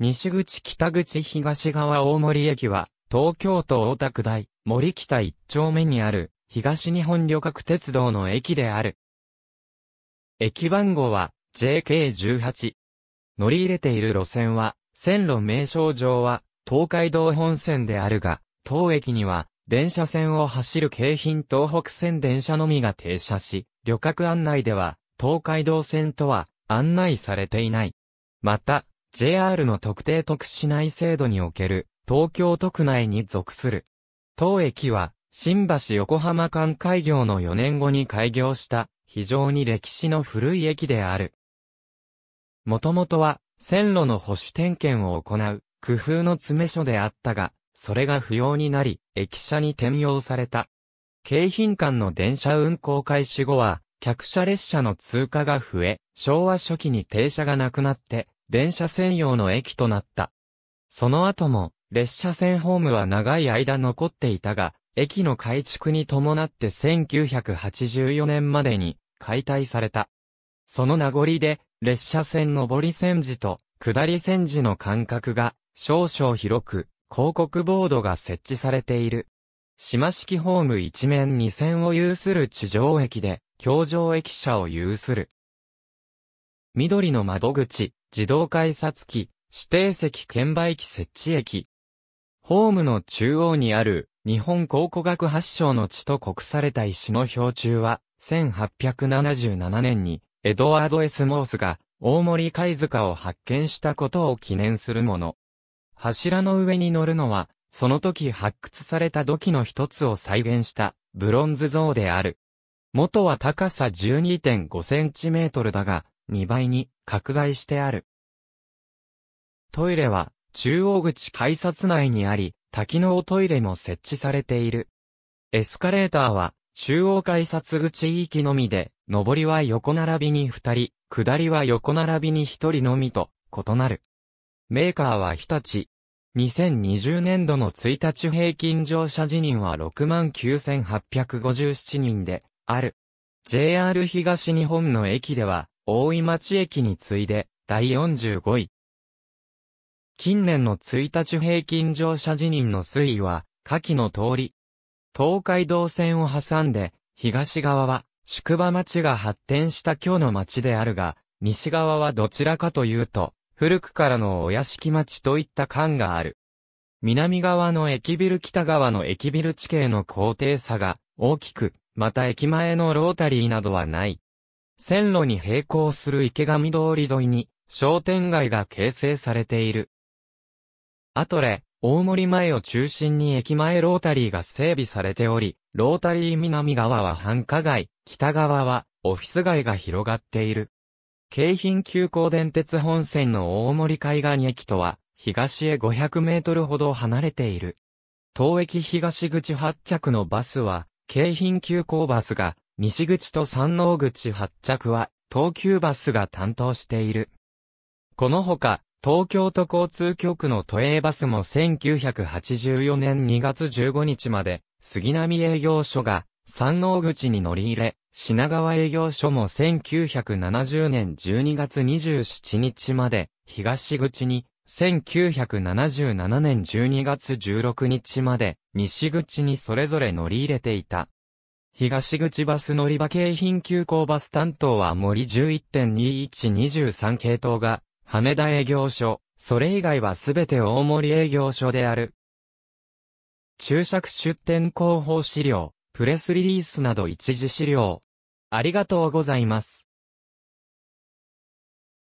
西口北口東側大森駅は、東京都大田区大、森北一丁目にある、東日本旅客鉄道の駅である。駅番号は、JK18。乗り入れている路線は、線路名称上は、東海道本線であるが、当駅には、電車線を走る京浜東北線電車のみが停車し、旅客案内では、東海道線とは、案内されていない。また、JR の特定特殊内制度における東京都区内に属する。当駅は新橋横浜間開業の4年後に開業した非常に歴史の古い駅である。もともとは線路の保守点検を行う工夫の詰め所であったが、それが不要になり、駅舎に転用された。京浜間の電車運行開始後は、客車列車の通過が増え、昭和初期に停車がなくなって、電車専用の駅となった。その後も、列車線ホームは長い間残っていたが、駅の改築に伴って1984年までに解体された。その名残で、列車線上り線時と下り線時の間隔が少々広く、広告ボードが設置されている。島式ホーム一面二線を有する地上駅で、橋上駅舎を有する。緑の窓口、自動改札機、指定席券売機設置駅。ホームの中央にある、日本考古学発祥の地と国された石の標柱は、1877年に、エドワード・エス・モースが、大森貝塚を発見したことを記念するもの。柱の上に乗るのは、その時発掘された土器の一つを再現したブロンズ像である。元は高さ12.5センチメートルだが、2倍に拡大してある。トイレは中央口改札内にあり、多機能トイレも設置されている。エスカレーターは中央改札口域のみで、上りは横並びに2人、下りは横並びに1人のみと異なる。メーカーは日立。2020年度の1日平均乗車辞任は69,857人である。JR 東日本の駅では、大井町駅に次いで、第45位。近年の1日平均乗車時人の推移は、下記の通り。東海道線を挟んで、東側は、宿場町が発展した今日の町であるが、西側はどちらかというと、古くからのお屋敷町といった感がある。南側の駅ビル北側の駅ビル地形の高低差が大きく、また駅前のロータリーなどはない。線路に並行する池上通り沿いに商店街が形成されている。アトレ、大森前を中心に駅前ロータリーが整備されており、ロータリー南側は繁華街、北側はオフィス街が広がっている。京浜急行電鉄本線の大森海岸駅とは、東へ500メートルほど離れている。東駅東口発着のバスは、京浜急行バスが西口と山王口発着は、東急バスが担当している。このほか、東京都交通局の都営バスも1984年2月15日まで、杉並営業所が山王口に乗り入れ、品川営業所も1970年12月27日まで、東口に、1977年12月16日まで、西口にそれぞれ乗り入れていた。東口バス乗り場京浜急行バス担当は森11.2123系統が、羽田営業所、それ以外はすべて大森営業所である。注釈出店広報資料、プレスリリースなど一時資料。ありがとうございます。